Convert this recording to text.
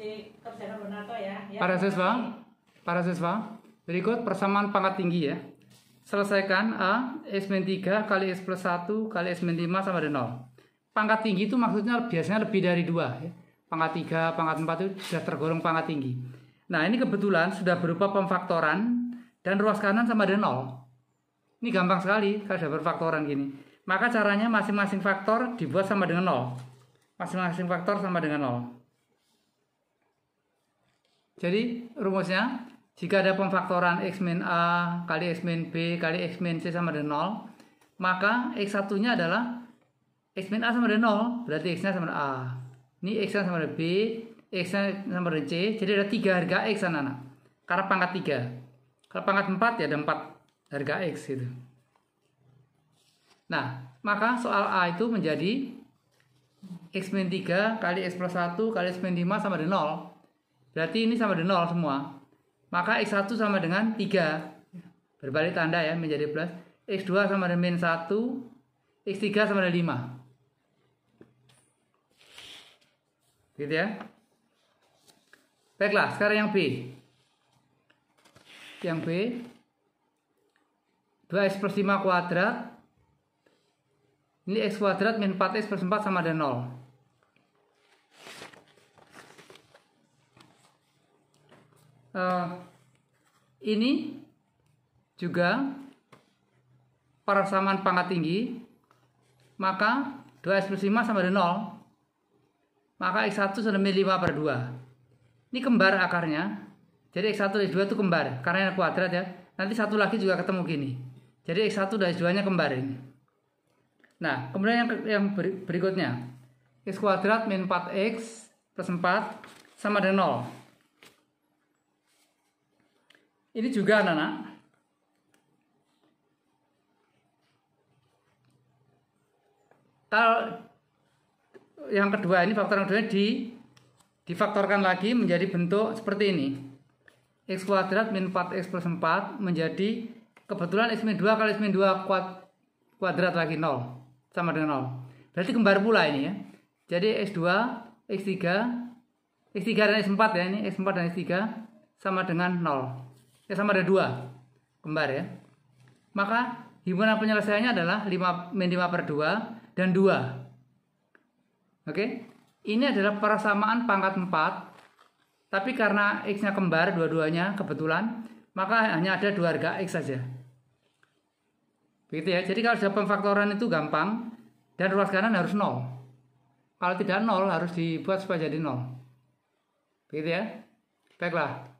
di ya. ya. Para siswa, para siswa, berikut persamaan pangkat tinggi ya. Selesaikan A, S 3 kali S plus 1 kali S 5 sama dengan 0. Pangkat tinggi itu maksudnya biasanya lebih dari 2 ya. Pangkat 3, pangkat 4 itu sudah tergolong pangkat tinggi. Nah ini kebetulan sudah berupa pemfaktoran dan ruas kanan sama dengan 0. Ini gampang sekali kalau sudah berfaktoran gini. Maka caranya masing-masing faktor dibuat sama dengan 0. Masing-masing faktor sama dengan 0. Jadi rumusnya jika ada pemfaktoran x min a kali x min b kali x min c sama dengan 0, maka x satunya adalah x min a sama dengan 0, berarti x-nya sama dengan a. Ini x-nya sama dengan b, x-nya sama dengan c, jadi ada tiga harga x anak-anak. Karena pangkat tiga, Kalau pangkat empat ya ada empat harga x itu. Nah, maka soal A itu menjadi x min tiga kali x plus satu kali x min lima sama dengan 0. Berarti ini sama dengan 0 semua. Maka X1 sama dengan 3. Berbalik tanda ya menjadi plus. X2 sama dengan min 1. X3 sama dengan 5. Gitu ya. Baiklah, sekarang yang B. Yang B. 2x plus 5 kuadrat. Ini x kuadrat min 4x plus 4 sama dengan 0. uh, ini juga persamaan pangkat tinggi maka 2x plus 5 sama dengan 0 maka x1 sama dengan 5 per 2 ini kembar akarnya jadi x1 dan x2 itu kembar karena ini kuadrat ya nanti satu lagi juga ketemu gini jadi x1 dan x2 nya kembar ini nah kemudian yang, yang berikutnya x kuadrat min 4x plus 4 sama dengan 0 ini juga anak-anak. Kalau yang kedua ini faktor yang kedua di difaktorkan lagi menjadi bentuk seperti ini. X kuadrat min 4X plus 4 menjadi kebetulan X min 2 kali X min 2 kuad, kuadrat lagi 0. Sama dengan 0. Berarti kembar pula ini ya. Jadi X2, X3, X3 dan X4 ya. Ini X4 dan X3 sama dengan 0 ya sama ada dua kembar ya maka himpunan penyelesaiannya adalah 5 min 5 per 2 dan 2 oke ini adalah persamaan pangkat 4 tapi karena x-nya kembar dua-duanya kebetulan maka hanya ada dua harga x saja begitu ya jadi kalau sudah pemfaktoran itu gampang dan ruas kanan harus 0 kalau tidak 0 harus dibuat supaya jadi 0 begitu ya baiklah